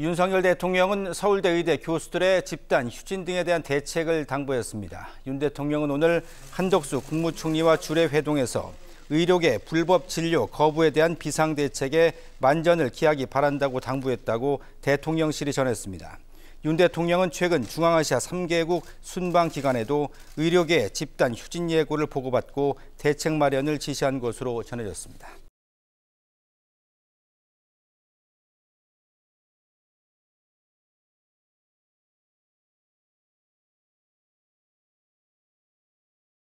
윤석열 대통령은 서울대의대 교수들의 집단 휴진 등에 대한 대책을 당부했습니다. 윤 대통령은 오늘 한덕수 국무총리와 주례 회동에서 의료계 불법 진료 거부에 대한 비상대책에 만전을 기하기 바란다고 당부했다고 대통령실이 전했습니다. 윤 대통령은 최근 중앙아시아 3개국 순방 기간에도 의료계 집단 휴진 예고를 보고받고 대책 마련을 지시한 것으로 전해졌습니다.